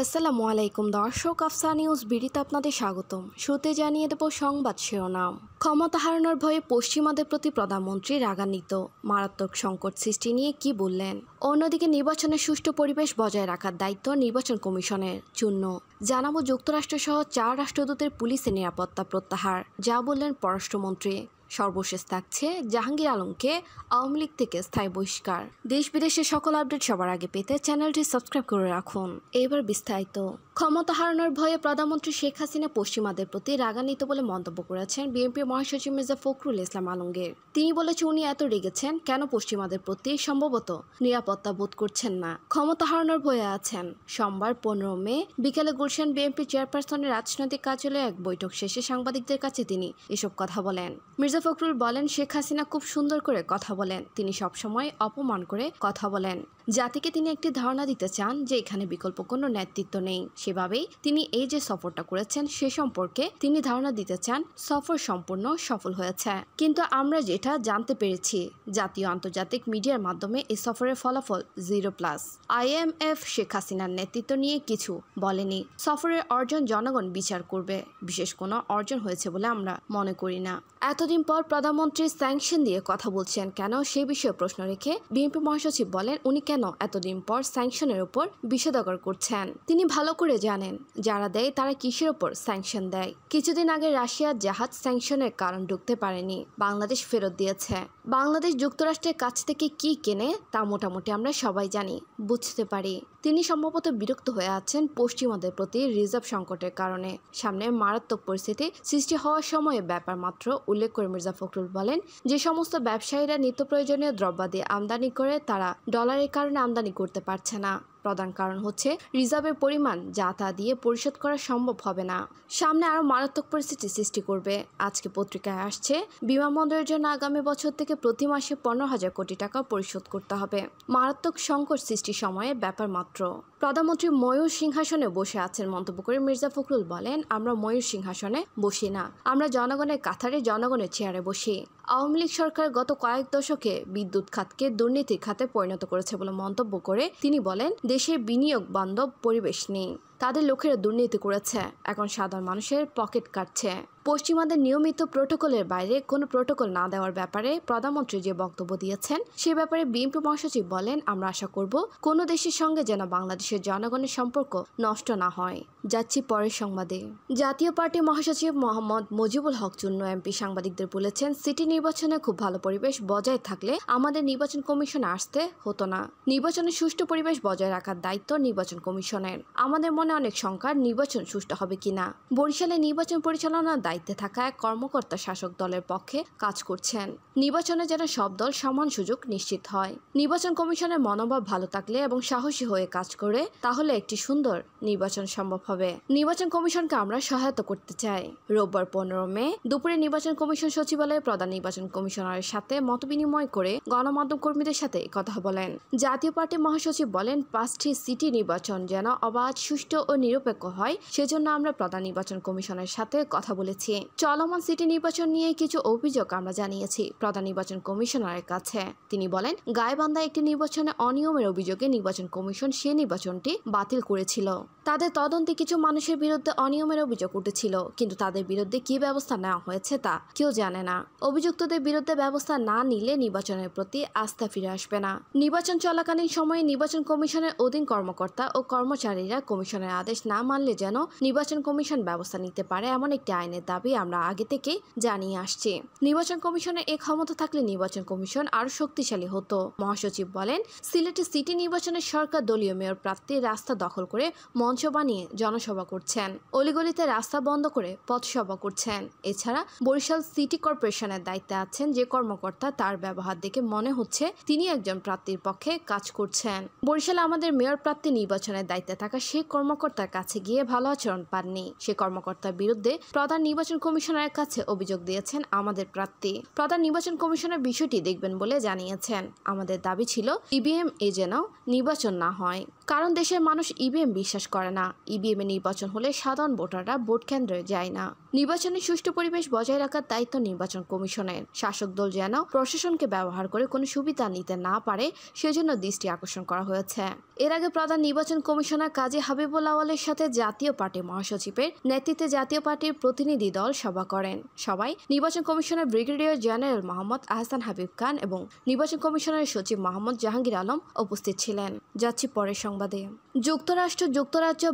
আসসালামু আলাইকুম দর্শক আফসা নিউজ বিড়িতে আপনাদের স্বাগতম শুতে জানিয়ে দেব সংবাদ শিরোনাম ক্ষমতা হারানোর ভয়ে পশ্চিমাদের প্রতি প্রধানমন্ত্রী রাগান্বিত মারাত্মক সংকট সৃষ্টি নিয়ে কি বললেন অন্যদিকে নির্বাচনের সুষ্ঠু পরিবেশ বজায় রাখার দায়িত্ব নির্বাচন কমিশনের চূন্য জানাবো যুক্তরাষ্ট্রসহ চার রাষ্ট্রদূতের পুলিশের নিরাপত্তা প্রত্যাহার যা বললেন পররাষ্ট্রমন্ত্রী সর্বশেষ থাকছে জাহাঙ্গীর আলমকে আওয়ামী লীগ থেকে স্থায়ী বহিষ্কার দেশ বিদেশের সকল আপডেট সবার আগে পেতে চ্যানেলটি সাবস্ক্রাইব করে রাখুন এবার বিস্তারিত ক্ষমতা হারানোর ভয়ে প্রধানমন্ত্রী শেখ হাসিনা পশ্চিমাদের প্রতি রাগান্বিত বলে মন্তব্য করেছেন বিএনপি মহাসচিব মির্জা ফখরুল ইসলাম আলমগীর তিনি বলেছেন উনি এত রেগেছেন কেন পশ্চিমাদের প্রতি সম্ভবত নিরাপত্তা বোধ করছেন না ক্ষমতা হারানোর ভয়ে আছেন সোমবার পনেরো মে বিকেলে গুলশান বিএনপি চেয়ারপারসনের রাজনৈতিক কার্যালয়ে এক বৈঠক শেষে সাংবাদিকদের কাছে তিনি এসব কথা বলেন মির্জা ফখরুল বলেন শেখ হাসিনা খুব সুন্দর করে কথা বলেন তিনি সবসময় অপমান করে কথা বলেন জাতিকে তিনি একটি ধারণা দিতে চান যে এখানে বিকল্প কোনো নেতৃত্ব নেই সেভাবেই তিনি এই যে সফরটা করেছেন সে সম্পর্কে তিনি ধারণা দিতে চান সফর সম্পূর্ণ সফল হয়েছে কিন্তু আমরা যেটা জানতে পেরেছি জাতীয় আন্তর্জাতিক মিডিয়ার মাধ্যমে এই সফরের ফলাফল জিরো প্লাস আইএমএফ শেখ হাসিনার নেতৃত্ব নিয়ে কিছু বলেনি সফরের অর্জন জনগণ বিচার করবে বিশেষ কোনো অর্জন হয়েছে বলে আমরা মনে করি না এতদিন পর প্রধানমন্ত্রী স্যাংশন দিয়ে কথা বলছেন কেন সে বিষয়ে প্রশ্ন রেখে বিএনপি মহাসচিব বলেন উনি কেন এতদিন পর স্যাংশনের উপর বিষেধাকর করছেন তিনি ভালো করে জানেন যারা দেয় তারা কিসের ওপর স্যাংশন দেয় কিছুদিন আগে রাশিয়ার জাহাজ স্যাংশনের কারণ ঢুকতে পারেনি বাংলাদেশ ফেরত দিয়েছে বাংলাদেশ যুক্তরাষ্ট্রের কাছ থেকে কি কেনে তা মোটামুটি আমরা সবাই জানি বুঝতে পারি তিনি সম্ভবত বিরক্ত হয়ে আছেন পশ্চিমাদের প্রতি রিজার্ভ সংকটের কারণে সামনে মারাত্মক পরিস্থিতি সৃষ্টি হওয়ার সময়ে ব্যাপার মাত্র উল্লেখ করে মির্জা ফখরুল বলেন যে সমস্ত ব্যবসায়ীরা নিত্য প্রয়োজনীয় দ্রব্যাদি আমদানি করে তারা ডলারের কারণে আমদানি করতে পারছে না প্রধান কারণ হচ্ছে রিজার্ভের পরিমাণ যা তা দিয়ে পরিশোধ করা সম্ভব হবে না সামনে আরও মারাত্মক পরিস্থিতি সৃষ্টি করবে আজকে পত্রিকায় আসছে বিমানবন্দরের জন্য আগামী বছর থেকে প্রতি মাসে পনেরো হাজার কোটি টাকা পরিশোধ করতে হবে মারাত্মক সংকট সৃষ্টি সময়ের ব্যাপার মাত্র প্রধানমন্ত্রী ময়ূর সিংহাসনে বসে আছেন মন্তব্য করে মির্জা ফখরুল বলেন আমরা ময়ূর সিংহাসনে বসি না আমরা জনগণের কাথারে জনগণের চেয়ারে বসি আওয়ামী লীগ সরকার গত কয়েক দশকে বিদ্যুৎ খাতকে দুর্নীতির খাতে পরিণত করেছে বলে মন্তব্য করে তিনি বলেন দেশে বিনিয়োগ বান্ধব পরিবেশ নেই তাদের লোকেরা দুর্নীতি করেছে এখন সাধারণ মানুষের পকেট কাটছে পশ্চিমাদের নিয়মিত প্রোটোকলের বাইরে কোনো প্রোটোকল না দেওয়ার ব্যাপারে প্রধানমন্ত্রী যে বক্তব্য দিয়েছেন সে ব্যাপারে বিএনপি মহাসচিব বলেন আমরা আশা করব কোনো দেশের সঙ্গে যেন বাংলাদেশের জনগণের সম্পর্ক নষ্ট না হয় যাচ্ছি পরের সংবাদে জাতীয় পার্টি মহাসচিব মোহাম্মদ মজিবুল হক চূন্য এমপি সাংবাদিকদের বলেছেন সিটি নির্বাচনে খুব ভালো পরিবেশ বজায় থাকলে আমাদের নির্বাচন কমিশন আসতে হতো না নির্বাচনে সুষ্ঠু পরিবেশ বজায় রাখার দায়িত্ব নির্বাচন কমিশনের আমাদের বর্তমানে অনেক শঙ্কার নির্বাচন সুষ্ঠু হবে কিনা বরিশালে নির্বাচন পরিচালনার দায়িত্বে থাকা এক কর্মকর্তা শাসক দলের পক্ষে কাজ করছেন নির্বাচনে যেন সব দল সমান সুযোগ নিশ্চিত হয় নির্বাচন কমিশনের মনোভাব ভালো থাকলে এবং সাহসী হয়ে কাজ করে তাহলে একটি সুন্দর নির্বাচন সম্ভব হবে নির্বাচন কমিশনকে আমরা সহায়তা করতে চাই রোববার পনেরো মে দুপুরে নির্বাচন কমিশন সচিবালয়ে প্রধান নির্বাচন কমিশনারের সাথে মত বিনিময় করে গণমাধ্যম কর্মীদের সাথে কথা বলেন জাতীয় পার্টি মহাসচিব বলেন পাঁচটি সিটি নির্বাচন যেন অবাধ সুষ্ঠু ও নিরপেক্ষ হয় সেজন্য আমরা প্রধান নির্বাচন কমিশনের সাথে কথা বলেছি চলমান সিটি নির্বাচন নিয়ে কিছু অভিযোগ আমরা জানিয়েছি প্রধান নির্বাচন কমিশনারের কাছে তিনি বলেন গায়েবান্ধা একটি নির্বাচনে অনিয়মের অভিযোগে নির্বাচন কমিশন সে নির্বাচনটি বাতিল করেছিল তাদের তদন্তে কিছু মানুষের বিরুদ্ধে অনিয়মের অভিযোগ উঠেছিল কিন্তু তাদের বিরুদ্ধে কি ব্যবস্থা নেওয়া হয়েছে তা কেউ জানে না অভিযুক্তদের বিরুদ্ধে ব্যবস্থা না নিলে নির্বাচনের প্রতি আস্থা ফিরে আসবে না নির্বাচন চলাকালীন সময়ে নির্বাচন কমিশনের অধীন কর্মকর্তা ও কর্মচারীরা কমিশনের কমিশনের আদেশ না মানলে যেন নির্বাচন কমিশন ব্যবস্থা নিতে পারে এমন একটি আইনের দাবি আমরা আগে থেকে জানিয়ে আসছি নির্বাচন কমিশনের এ ক্ষমতা থাকলে নির্বাচন কমিশন আরো শক্তিশালী হতো মহাসচিব বলেন সিলেটে সিটি নির্বাচনের সরকার দলীয় মেয়র প্রার্থী রাস্তা দখল করে মঞ্চ বানিয়ে জনসভা করছেন অলিগলিতে রাস্তা বন্ধ করে পথসভা করছেন এছাড়া বরিশাল সিটি কর্পোরেশনের দায়িত্বে আছেন যে কর্মকর্তা তার ব্যবহার দেখে মনে হচ্ছে তিনি একজন প্রার্থীর পক্ষে কাজ করছেন বরিশালে আমাদের মেয়র প্রার্থী নির্বাচনের দায়িত্বে থাকা সেই কর্ম কর্মকর্তার কাছে গিয়ে ভালো আচরণ পাননি সে কর্মকর্তার বিরুদ্ধে প্রধান নির্বাচন কমিশনারের কাছে অভিযোগ দিয়েছেন আমাদের প্রার্থী প্রধান নির্বাচন কমিশনার বিষয়টি দেখবেন বলে জানিয়েছেন আমাদের দাবি ছিল ইভিএম এ যেন নির্বাচন না হয় কারণ দেশের মানুষ ইভিএম e বিশ্বাস করে না e এ নির্বাচন হলে সাধারণ ভোটাররা ভোট কেন্দ্রে যায় না নির্বাচনে সুষ্ঠু পরিবেশ বজায় রাখার দায়িত্ব নির্বাচন কমিশনের শাসক দল যেন প্রশাসনকে ব্যবহার করে কোনো সুবিধা নিতে না পারে সেজন্য দৃষ্টি আকর্ষণ করা হয়েছে এর আগে প্রধান নির্বাচন কমিশনার কাজী হাবিবুল আওয়ালের সাথে জাতীয় পার্টি মহাসচিবের নেতৃত্বে জাতীয় পার্টির প্রতিনিধি দল সভা করেন সবাই নির্বাচন কমিশনের ব্রিগেডিয়ার জেনারেল মোহাম্মদ আহসান হাবিব খান এবং নির্বাচন কমিশনের সচিব মোহাম্মদ জাহাঙ্গীর আলম উপস্থিত ছিলেন যাচ্ছি পরের সংবাদে যুক্তরাষ্ট্র যুক্তরাজ্য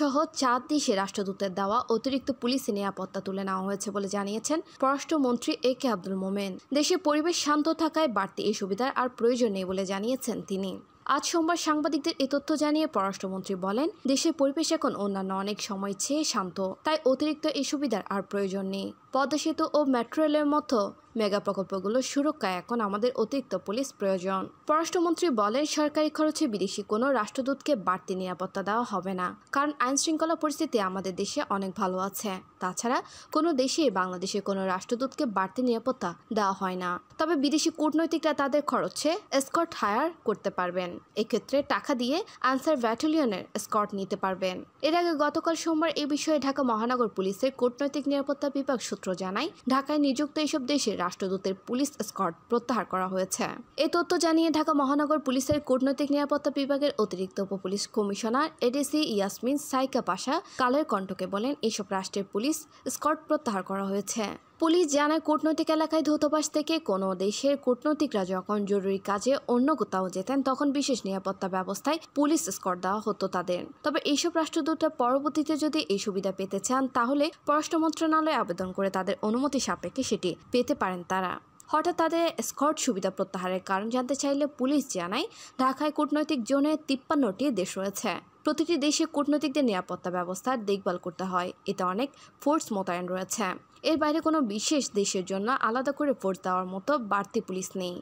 সহ চার দেশে রাষ্ট্রদূতের দেওয়া অতিরিক্ত পুলিশ নিরাপত্তা তুলে নেওয়া হয়েছে বলে জানিয়েছেন পররাষ্ট্রমন্ত্রী এ কে আব্দুল মোমেন দেশে পরিবেশ শান্ত থাকায় বাড়তি এই সুবিধার আর প্রয়োজন নেই বলে জানিয়েছেন তিনি আজ সোমবার সাংবাদিকদের এ তথ্য জানিয়ে পররাষ্ট্রমন্ত্রী বলেন দেশের পরিবেশ এখন অন্যান্য অনেক সময় চেয়ে শান্ত তাই অতিরিক্ত এই সুবিধার আর প্রয়োজন নেই পদ্মা সেতু ও মেট্রো রেলের মতো মেগা প্রকল্পগুলো সুরক্ষায় এখন আমাদের অতিরিক্ত পুলিশ প্রয়োজন পররাষ্ট্রমন্ত্রী বলেন সরকারি খরচে বিদেশি কোনো রাষ্ট্রদূতকে বাড়তি নিরাপত্তা দেওয়া হবে না কারণ আইন শৃঙ্খলা পরিস্থিতি আমাদের দেশে অনেক ভালো আছে তাছাড়া কোনো দেশেই বাংলাদেশে কোনো রাষ্ট্রদূতকে বাড়তি নিরাপত্তা দেওয়া হয় না তবে বিদেশি কূটনৈতিকরা তাদের খরচে স্কট হায়ার করতে পারবেন এক্ষেত্রে টাকা দিয়ে আনসার ব্যাটালিয়নের স্কট নিতে পারবেন এর আগে গতকাল সোমবার এ বিষয়ে ঢাকা মহানগর পুলিশের কূটনৈতিক নিরাপত্তা বিভাগ সূত্র জানায় ঢাকায় নিযুক্ত এসব দেশের রাষ্ট্রদূতের পুলিশ স্কট প্রত্যাহার করা হয়েছে এই তথ্য জানিয়ে ঢাকা মহানগর পুলিশের কূটনৈতিক নিরাপত্তা বিভাগের অতিরিক্ত উপপুলিশ কমিশনার এডিসি ইয়াসমিন সাইকা পাশা কালের কণ্ঠকে বলেন এসব রাষ্ট্রের পুলিশ স্কট প্রত্যাহার করা হয়েছে পুলিশ জানায় কূটনৈতিক এলাকায় ধৌতবাস থেকে কোনো দেশের কূটনৈতিকরা যখন জরুরি কাজে অন্য কোথাও যেতেন তখন বিশেষ নিরাপত্তা ব্যবস্থায় পুলিশ স্কট দেওয়া হতো তাদের তবে এইসব রাষ্ট্রদূত পরবর্তীতে যদি এই সুবিধা পেতে চান তাহলে পররাষ্ট্র মন্ত্রণালয়ে আবেদন করে তাদের অনুমতি সাপেক্ষে সেটি পেতে পারেন তারা হঠাৎ তাদের স্কট সুবিধা প্রত্যাহারের কারণ জানতে চাইলে পুলিশ জানায় ঢাকায় কূটনৈতিক জোনে তিপ্পান্নটি দেশ রয়েছে প্রতিটি দেশে কূটনৈতিকদের নিরাপত্তা ব্যবস্থার দেখভাল করতে হয় এতে অনেক ফোর্স মোতায়েন রয়েছে এর বাইরে কোনো বিশেষ দেশের জন্য আলাদা করে ভোট দেওয়ার মতো বাড়তি পুলিশ নেই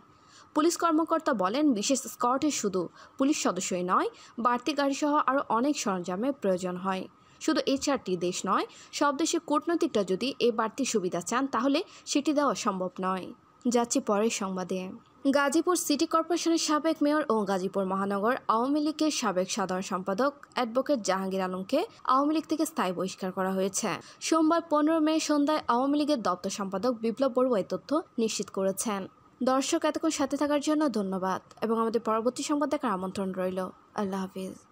পুলিশ কর্মকর্তা বলেন বিশেষ স্কটে শুধু পুলিশ সদস্যই নয় বাড়তি গাড়িসহ আরও অনেক সরঞ্জামের প্রয়োজন হয় শুধু এই চারটি দেশ নয় সব দেশে কূটনৈতিকটা যদি এ বাড়তি সুবিধা চান তাহলে সেটি দেওয়া সম্ভব নয় যাচ্ছি পরের সংবাদে গাজীপুর সিটি কর্পোরেশনের সাবেক মেয়র ও গাজীপুর মহানগর আওয়ামী লীগের সাবেক সাধারণ সম্পাদক অ্যাডভোকেট জাহাঙ্গীর আলমকে আওয়ামী লীগ থেকে স্থায়ী বহিষ্কার করা হয়েছে সোমবার পনেরো মে সন্ধ্যায় আওয়ামী লীগের দপ্তর সম্পাদক বিপ্লব বড়ুয়া তথ্য নিশ্চিত করেছেন দর্শক এতক্ষণ সাথে থাকার জন্য ধন্যবাদ এবং আমাদের পরবর্তী সংবাদ দেখার আমন্ত্রণ রইল আল্লাহ হাফিজ